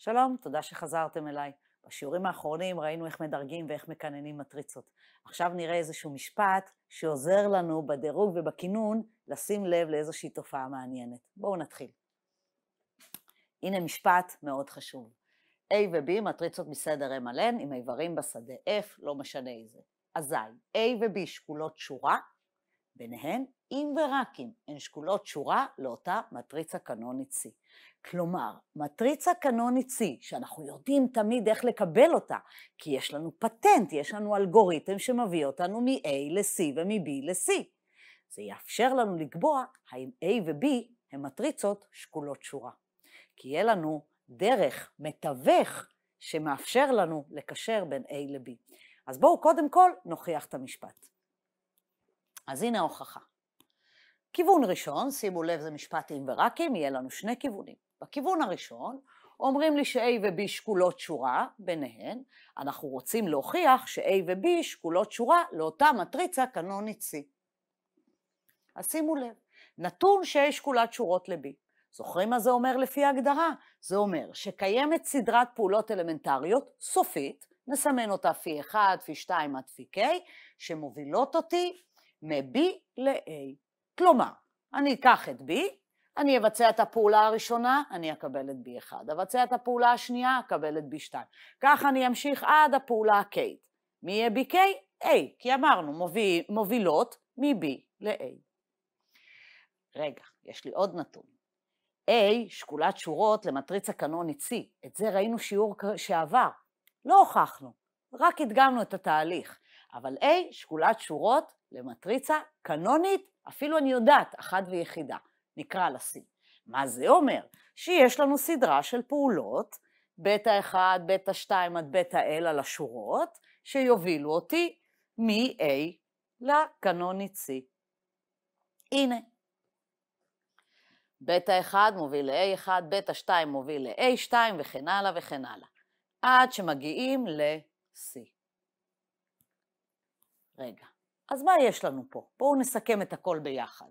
שלום, תודה שחזרתם אליי. בשיעורים האחרונים ראינו איך מדרגים ואיך מקננים מטריצות. עכשיו נראה איזשהו משפט שעוזר לנו בדירוג ובכינון לשים לב לאיזושהי תופעה מעניינת. בואו נתחיל. הנה משפט מאוד חשוב. A ו-B מטריצות מסדר N עם איברים בשדה F, לא משנה איזה. אזי, A ו-B שקולות שורה, ביניהן אם ורק אם הן שקולות שורה לאותה מטריצה קנונית C. כלומר, מטריצה קנונית C, שאנחנו יודעים תמיד איך לקבל אותה, כי יש לנו פטנט, יש לנו אלגוריתם שמביא אותנו מ-A ל-C ומ-B ל-C. זה יאפשר לנו לקבוע האם A ו-B הן מטריצות שקולות שורה. כי יהיה לנו דרך, מתווך, שמאפשר לנו לקשר בין A ל-B. אז בואו קודם כל נוכיח את המשפט. אז הנה ההוכחה. כיוון ראשון, שימו לב זה משפט אם ורק אם, יהיה לנו שני כיוונים. בכיוון הראשון, אומרים לי ש-A ו-B שקולות שורה ביניהן, אנחנו רוצים להוכיח ש-A ו-B שקולות שורה לאותה מטריצה קנונית C. אז שימו לב, נתון ש-A שקולת שורות ל-B. זוכרים מה זה אומר לפי ההגדרה? זה אומר שקיימת סדרת פעולות אלמנטריות סופית, נסמן אותה פי 1, פי 2 עד פי k, שמובילות אותי מ-B ל-A. כלומר, אני אקח את B, אני אבצע את הפעולה הראשונה, אני אקבל את B1, אבצע את הפעולה השנייה, אקבל את B2. כך אני אמשיך עד הפעולה ה-K. מי יהיה BK? A, כי אמרנו, מוביל, מובילות מ-B ל-A. רגע, יש לי עוד נתון. A, שקולת שורות למטריצה קנונית C, את זה ראינו שיעור שעבר. לא הוכחנו, רק הדגמנו את התהליך. אבל A, שקולת שורות למטריצה קנונית, אפילו אני יודעת, אחת ויחידה, נקרא לה C. מה זה אומר? שיש לנו סדרה של פעולות, בטא 1, בטא 2 עד בטא L על השורות, שיובילו אותי מ-A לקנונית C. הנה. בטא 1 מוביל ל-A1, בטא 2 מוביל ל-A2 וכן הלאה וכן הלאה. עד שמגיעים ל-C. רגע. אז מה יש לנו פה? בואו נסכם את הכל ביחד.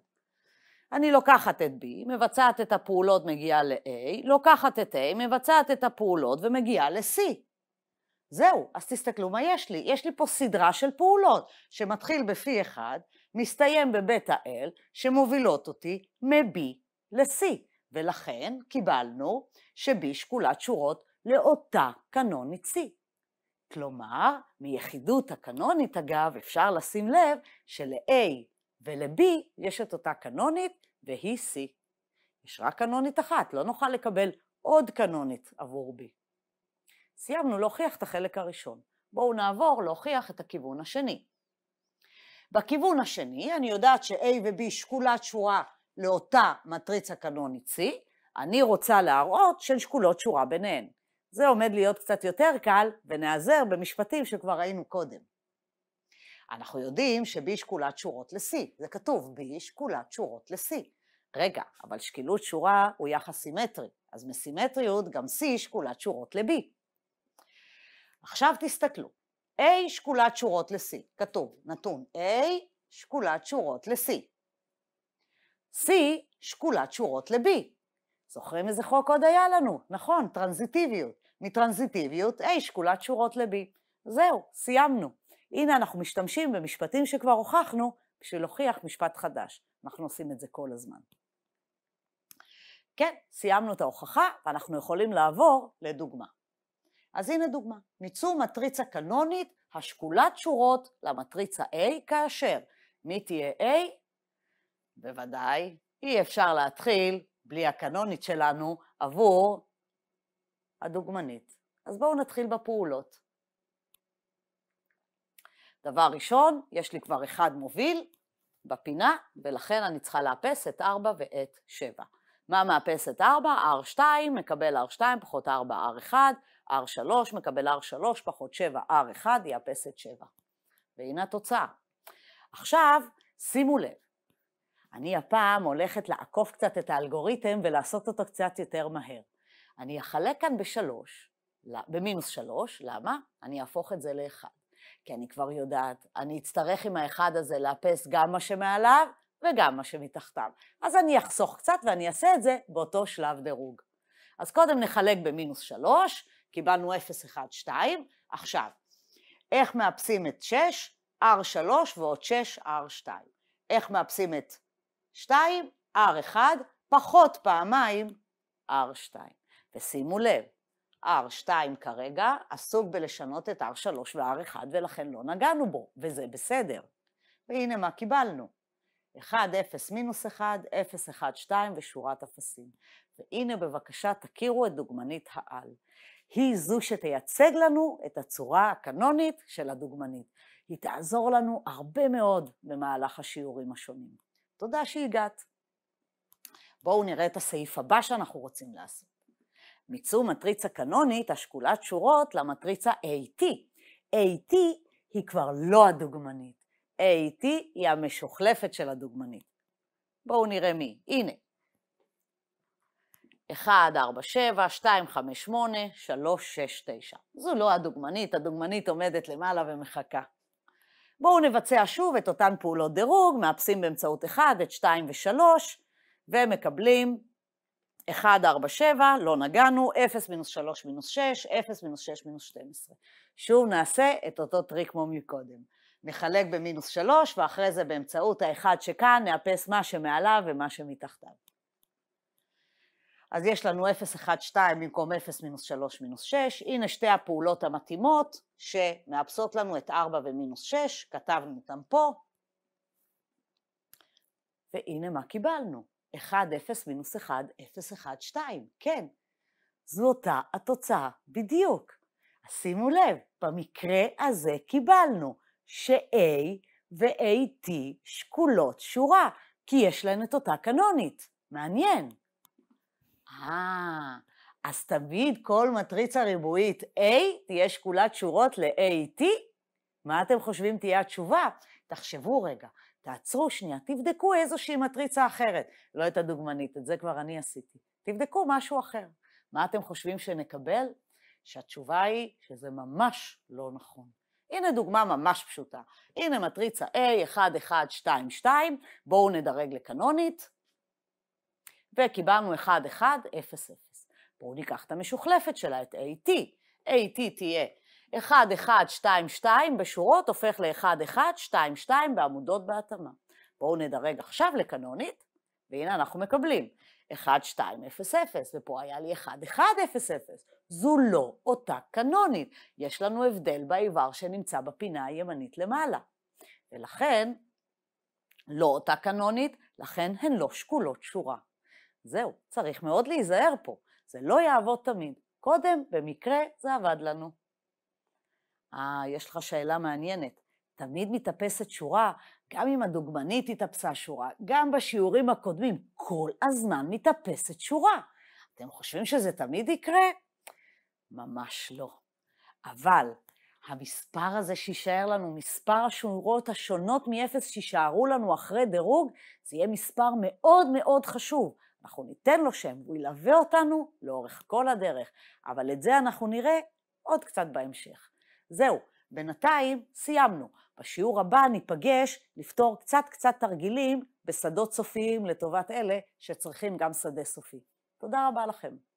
אני לוקחת את B, מבצעת את הפעולות, מגיעה ל-A, לוקחת את A, מבצעת את הפעולות ומגיעה ל-C. זהו, אז תסתכלו מה יש לי. יש לי פה סדרה של פעולות, שמתחיל ב-P1, מסתיים בבטא L, שמובילות אותי מ-B ל-C. ולכן קיבלנו ש-B שקולת שורות לאותה קנונית C. כלומר, מיחידות הקנונית אגב, אפשר לשים לב של-A ול-B יש את אותה קנונית והיא C. יש רק קנונית אחת, לא נוכל לקבל עוד קנונית עבור B. סיימנו להוכיח את החלק הראשון. בואו נעבור להוכיח את הכיוון השני. בכיוון השני, אני יודעת ש-A ו-B שקולת שורה לאותה מטריצה קנונית C, אני רוצה להראות שהן שקולות שורה ביניהן. זה עומד להיות קצת יותר קל, ונעזר במשפטים שכבר ראינו קודם. אנחנו יודעים שבי שקולת שורות לשיא, זה כתוב, בי שקולת שורות לשיא. רגע, אבל שקילות שורה הוא יחס סימטרי, אז מסימטריות גם C שקולת שורות ל-B. עכשיו תסתכלו, A שקולת שורות ל-C, כתוב, נתון A שקולת שורות ל-C. C שקולת שורות ל-B, זוכרים איזה חוק עוד היה לנו? נכון, טרנזיטיביות. מטרנזיטיביות, היי, שקולת שורות לבי. זהו, סיימנו. הנה אנחנו משתמשים במשפטים שכבר הוכחנו בשביל להוכיח משפט חדש. אנחנו עושים את זה כל הזמן. כן, סיימנו את ההוכחה ואנחנו יכולים לעבור לדוגמה. אז הנה דוגמה, ניצול מטריצה קנונית השקולת שורות למטריצה A כאשר מי תהיה A? בוודאי, אי אפשר להתחיל בלי הקנונית שלנו, עבור הדוגמנית. אז בואו נתחיל בפעולות. דבר ראשון, יש לי כבר אחד מוביל בפינה, ולכן אני צריכה לאפס את 4 ואת 7. מה מאפס את 4? R2 מקבל R2 פחות 4 R1, R3 מקבל R3 פחות 7 R1, יאפס את 7. והנה התוצאה. עכשיו, שימו לב, אני הפעם הולכת לעקוף קצת את האלגוריתם ולעשות אותו קצת יותר מהר. אני אחלק כאן בשלוש, במינוס שלוש, למה? אני אהפוך את זה לאחד. כי אני כבר יודעת, אני אצטרך עם האחד הזה לאפס גם מה שמעליו וגם מה שמתחתיו. אז אני אחסוך קצת ואני אעשה את זה באותו שלב דירוג. אז קודם נחלק במינוס שלוש, קיבלנו 0, 1, 2. עכשיו, איך מאפסים את 6? R3 ועוד 6, R2. איך מאפסים את 2 R1 פחות פעמיים R2. ושימו לב, R2 כרגע עסוק בלשנות את R3 ו-R1 ולכן לא נגענו בו, וזה בסדר. והנה מה קיבלנו. 1, 0, מינוס 1, 0, 1, 2 ושורת אפסים. והנה בבקשה תכירו את דוגמנית העל. היא זו שתייצג לנו את הצורה הקנונית של הדוגמנית. היא תעזור לנו הרבה מאוד במהלך השיעורים השונים. תודה שהגעת. בואו נראה את הסעיף הבא שאנחנו רוצים לעשות. מיצור מטריצה קנונית השקולת שורות למטריצה AT. AT היא כבר לא הדוגמנית, AT היא המשוכלפת של הדוגמנית. בואו נראה מי. הנה. 1, 4, 7, 2, 5, 8, 3, 6, 9. זו לא הדוגמנית, הדוגמנית עומדת למעלה ומחכה. בואו נבצע שוב את אותן פעולות דירוג, מאפסים באמצעות 1 את 2 ו-3, ומקבלים 1, 4, 7, לא נגענו, 0 מינוס 3 מינוס 6, 0 מינוס 6 מינוס 12. שוב נעשה את אותו טריק כמו מקודם. נחלק במינוס 3, ואחרי זה באמצעות ה-1 שכאן נאפס מה שמעליו ומה שמתחתיו. אז יש לנו 0, 1, 2 במקום 0 מינוס 3 מינוס 6, הנה שתי הפעולות המתאימות שמאפסות לנו את 4 ומינוס 6, כתבנו אותן פה, והנה מה קיבלנו, 1, 0 מינוס 1, 0, 1, 2, כן, זו אותה התוצאה בדיוק. אז שימו לב, במקרה הזה קיבלנו ש-A ו-AT שקולות שורה, כי יש להן את אותה קנונית, מעניין. אה, אז תמיד כל מטריצה ריבועית A תהיה שקולת שורות ל-AT. מה אתם חושבים תהיה התשובה? תחשבו רגע, תעצרו שנייה, תבדקו איזושהי מטריצה אחרת. לא את הדוגמנית, את זה כבר אני עשיתי. תבדקו משהו אחר. מה אתם חושבים שנקבל? שהתשובה היא שזה ממש לא נכון. הנה דוגמה ממש פשוטה. הנה מטריצה A, 1, 1, 2, 2, בואו נדרג לקנונית. וקיבלנו 1-1, 0-0. בואו ניקח את המשוחלפת שלה, את AT. AT תהיה 1-1-2-2 בשורות, הופך ל-1-1-2-2 בעמודות בהתאמה. בואו נדרג עכשיו לקנונית, והנה אנחנו מקבלים 1-2-0-0, ופה היה לי 1-1-0-0. זו לא אותה קנונית, יש לנו הבדל באיבר שנמצא בפינה הימנית למעלה. ולכן, לא אותה קנונית, לכן הן לא שקולות שורה. זהו, צריך מאוד להיזהר פה, זה לא יעבוד תמיד. קודם, במקרה, זה עבד לנו. אה, יש לך שאלה מעניינת. תמיד מתאפסת שורה, גם אם הדוגמנית התאפסה שורה, גם בשיעורים הקודמים, כל הזמן מתאפסת שורה. אתם חושבים שזה תמיד יקרה? ממש לא. אבל המספר הזה שיישאר לנו, מספר השורות השונות מ-0 שיישארו לנו אחרי דירוג, זה יהיה מספר מאוד מאוד חשוב. אנחנו ניתן לו שם, הוא ילווה אותנו לאורך כל הדרך, אבל את זה אנחנו נראה עוד קצת בהמשך. זהו, בינתיים סיימנו. בשיעור הבא ניפגש לפתור קצת קצת תרגילים בשדות סופיים לטובת אלה שצריכים גם שדה סופי. תודה רבה לכם.